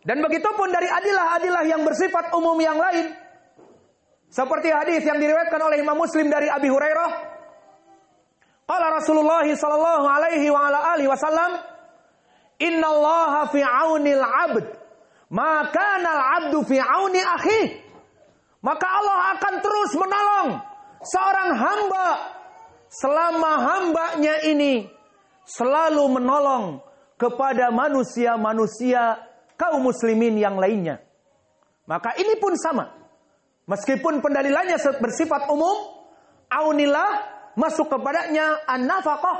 Dan begitupun dari adilah-adilah yang bersifat umum yang lain. Seperti hadis yang diriwayatkan oleh Imam Muslim dari Abi Hurairah. Qala Rasulullah sallallahu alaihi wa ala alihi wasallam, "Inna Allah fi 'aunil 'abd, ma kana al-'abdu fi 'auni akhi." Maka Allah akan terus menolong seorang hamba selama hambanya ini selalu menolong kepada manusia-manusia kaum muslimin yang lainnya. Maka ini pun sama. Meskipun pendalilannya bersifat umum, aunilah masuk kepadanya an-nafaqah,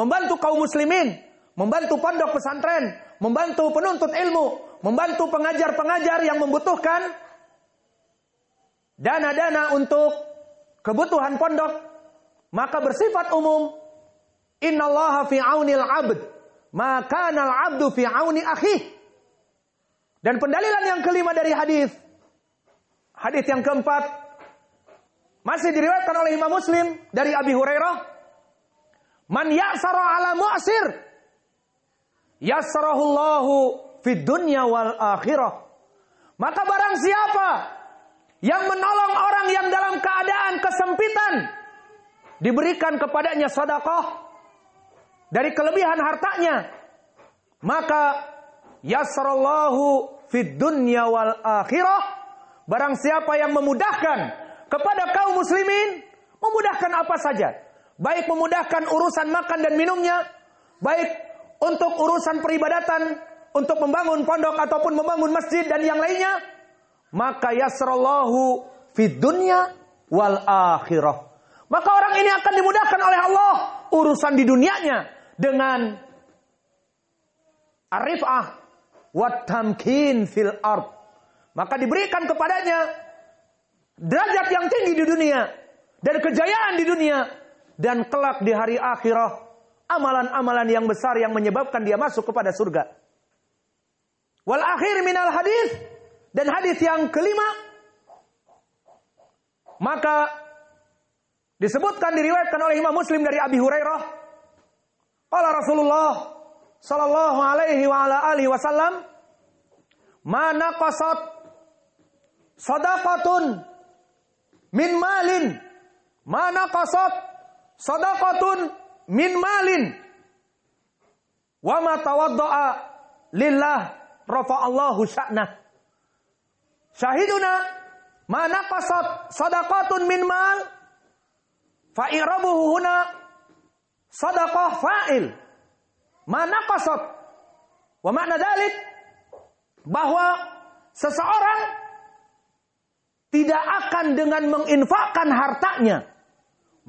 membantu kaum muslimin, membantu pondok pesantren, membantu penuntut ilmu, membantu pengajar-pengajar yang membutuhkan dana-dana untuk kebutuhan pondok. Maka bersifat umum, innallaha fi aunil abd, maka nal abdu fi auni akhih. Dan pendalilan yang kelima dari hadis. Hadis yang keempat masih diriwayatkan oleh Imam Muslim dari Abi Hurairah, "Man ya'sara 'ala mu'sir yasrahullahu fid dunya wal akhirah." Maka barang siapa yang menolong orang yang dalam keadaan kesempitan diberikan kepadanya sedekah dari kelebihan hartanya, maka yasrallahu fid dunya wal akhirah. Barang siapa yang memudahkan kepada kaum muslimin, memudahkan apa saja. Baik memudahkan urusan makan dan minumnya, baik untuk urusan peribadatan, untuk membangun pondok ataupun membangun masjid dan yang lainnya, maka yasrallahu fid dunya wal akhirah. Maka orang ini akan dimudahkan oleh Allah urusan di dunianya dengan arifah watamkin fil ard. Maka diberikan kepadanya derajat yang tinggi di dunia dan kejayaan di dunia dan kelak di hari akhirah amalan-amalan yang besar yang menyebabkan dia masuk kepada surga. Wal akhir minal hadis dan hadis yang kelima maka disebutkan diriwayatkan oleh Imam Muslim dari Abi Hurairah Allah Rasulullah sallallahu alaihi wa ala alihi wasallam mana kosot sodakotun min malin mana kosot sodakotun min malin wa ma lillah lillah allahu sya'nah syahiduna mana kosot sodakotun min mal fa'irabuhu huna sodakoh fa'il mana kosot wa makna dalik bahwa seseorang tidak akan dengan menginfakkan hartanya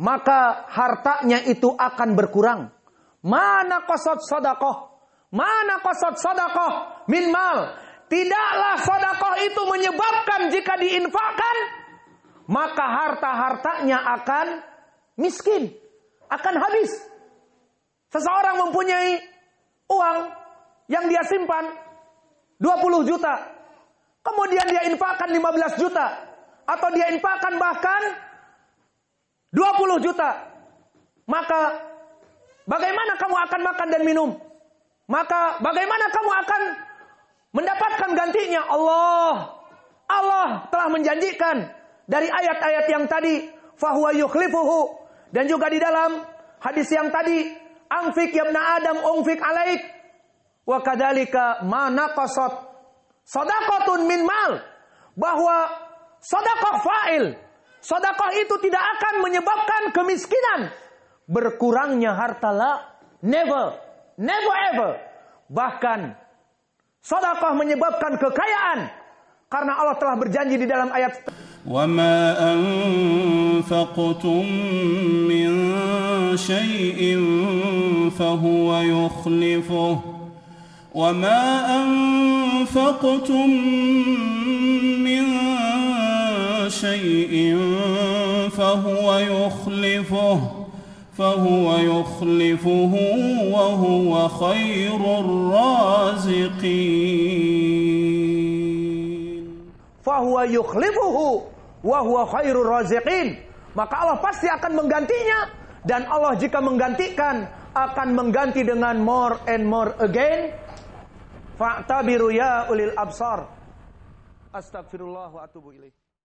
maka hartanya itu akan berkurang. Mana kosot sodakoh? Mana kosot sodakoh? Min mal. Tidaklah sodakoh itu menyebabkan jika diinfakkan. Maka harta-hartanya akan miskin. Akan habis. Seseorang mempunyai uang yang dia simpan. 20 juta. Kemudian dia infakkan 15 juta. Atau dia infakkan bahkan 20 juta. Maka bagaimana kamu akan makan dan minum? Maka bagaimana kamu akan mendapatkan gantinya? Allah Allah telah menjanjikan dari ayat-ayat yang tadi fahuwa yukhlifuhu dan juga di dalam hadis yang tadi angfik ya adam ungfik alaik Wa kadalika manakosot sodakotun min mal. Bahwa sodakoh fa'il. Sodakoh itu tidak akan menyebabkan kemiskinan. Berkurangnya harta la. Never. Never ever. Bahkan sodakoh menyebabkan kekayaan. Karena Allah telah berjanji di dalam ayat وما أنفقتم من شيء فهو يخلفه فهو يخلفه وهو خير الرازقين فهو يخلفه وهو خير الرازقين maka Allah pasti akan menggantinya dan Allah jika menggantikan akan mengganti dengan more and more again Fa'tabiru ya ulil absar. Astagfirullah wa atubu ilaih.